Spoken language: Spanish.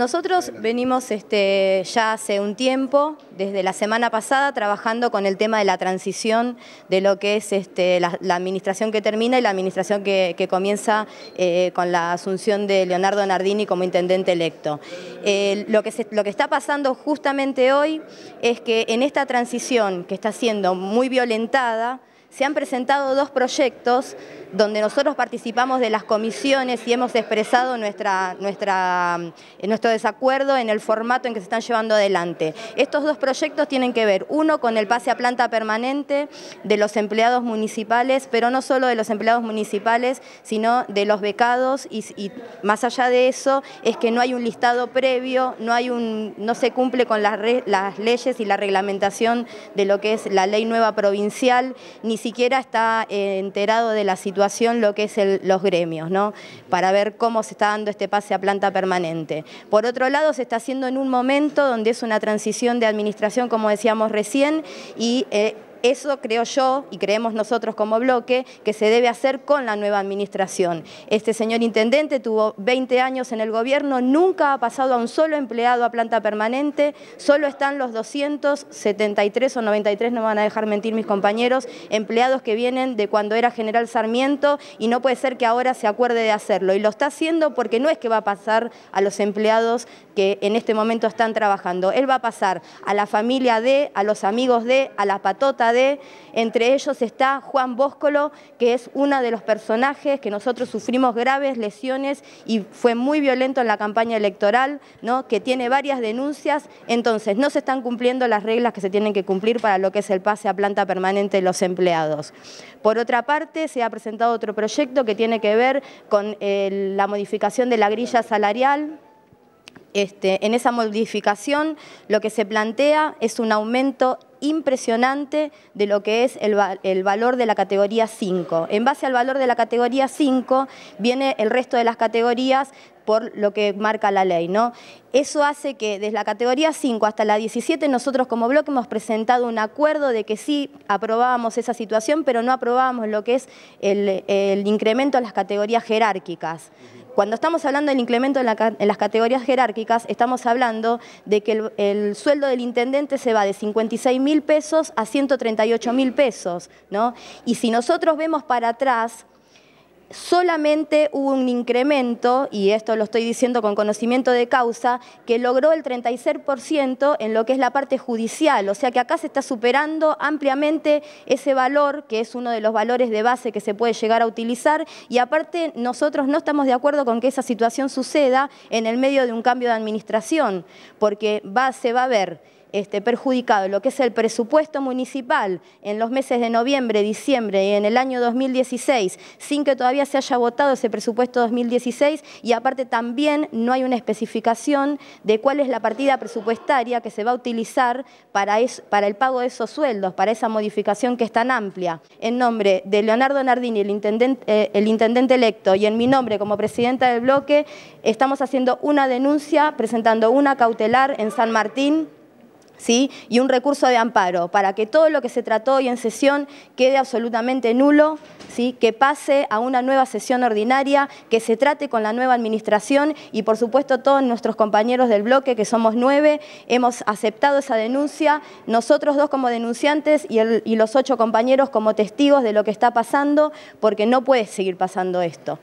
Nosotros venimos este, ya hace un tiempo, desde la semana pasada, trabajando con el tema de la transición de lo que es este, la, administración que termina y la administración que, comienza eh, con la asunción de Leonardo Nardini como intendente electo. Eh, lo que está pasando justamente hoy es que en esta transición que está siendo muy violentada, se han presentado dos proyectos donde nosotros participamos de las comisiones y hemos expresado eh, nuestro desacuerdo en el formato en que se están llevando adelante. Estos dos proyectos tienen que ver, uno con el pase a planta permanente de los empleados municipales, pero no solo de los empleados municipales, sino de los becados y, más allá de eso es que no hay un listado previo, no, hay un, no se cumple con las, las leyes y la reglamentación de lo que es la ley nueva provincial, ni ni siquiera está eh, enterado de la situación lo que es los gremios, ¿no? para ver cómo se está dando este pase a planta permanente. Por otro lado, se está haciendo en un momento donde es una transición de administración, como decíamos recién, y... Eh, eso creo yo y creemos nosotros como bloque que se debe hacer con la nueva administración. Este señor intendente tuvo 20 años en el gobierno, nunca ha pasado a un solo empleado a planta permanente, solo están los 273 o 93, no van a dejar mentir mis compañeros, empleados que vienen de cuando era general Sarmiento y no puede ser que ahora se acuerde de hacerlo. Y lo está haciendo porque no es que va a pasar a los empleados que en este momento están trabajando, él va a pasar a la familia de, a los amigos de, a la patota entre ellos está Juan Bóscolo, que es uno de los personajes que nosotros sufrimos graves lesiones y fue muy violento en la campaña electoral, que tiene varias denuncias, entonces no se están cumpliendo las reglas que se tienen que cumplir para lo que es el pase a planta permanente de los empleados. Por otra parte, se ha presentado otro proyecto que tiene que ver con eh, la modificación de la grilla salarial, este, en esa modificación lo que se plantea es un aumento impresionante de lo que es el, valor de la categoría 5. En base al valor de la categoría 5 viene el resto de las categorías por lo que marca la ley. ¿no? Eso hace que desde la categoría 5 hasta la 17 nosotros como bloque hemos presentado un acuerdo de que sí aprobábamos esa situación, pero no aprobábamos lo que es el, incremento a las categorías jerárquicas. Cuando estamos hablando del incremento en, las categorías jerárquicas, estamos hablando de que el, sueldo del intendente se va de 56 mil pesos a 138 mil pesos. ¿no? Y si nosotros vemos para atrás, solamente hubo un incremento, y esto lo estoy diciendo con conocimiento de causa, que logró el 36% en lo que es la parte judicial, o sea que acá se está superando ampliamente ese valor, que es uno de los valores de base que se puede llegar a utilizar, y aparte nosotros no estamos de acuerdo con que esa situación suceda en el medio de un cambio de administración, porque va, se va a ver este, perjudicado lo que es el presupuesto municipal en los meses de noviembre, diciembre y en el año 2016, sin que todavía se haya votado ese presupuesto 2016 y aparte también no hay una especificación de cuál es la partida presupuestaria que se va a utilizar para, el pago de esos sueldos, para esa modificación que es tan amplia. En nombre de Leonardo Nardini, el intendente, eh, el intendente electo, y en mi nombre como presidenta del bloque, estamos haciendo una denuncia presentando una cautelar en San Martín ¿sí? y un recurso de amparo para que todo lo que se trató hoy en sesión quede absolutamente nulo, que pase a una nueva sesión ordinaria, que se trate con la nueva administración y por supuesto todos nuestros compañeros del bloque, que somos nueve, hemos aceptado esa denuncia, nosotros dos como denunciantes y, y los ocho compañeros como testigos de lo que está pasando, porque no puede seguir pasando esto.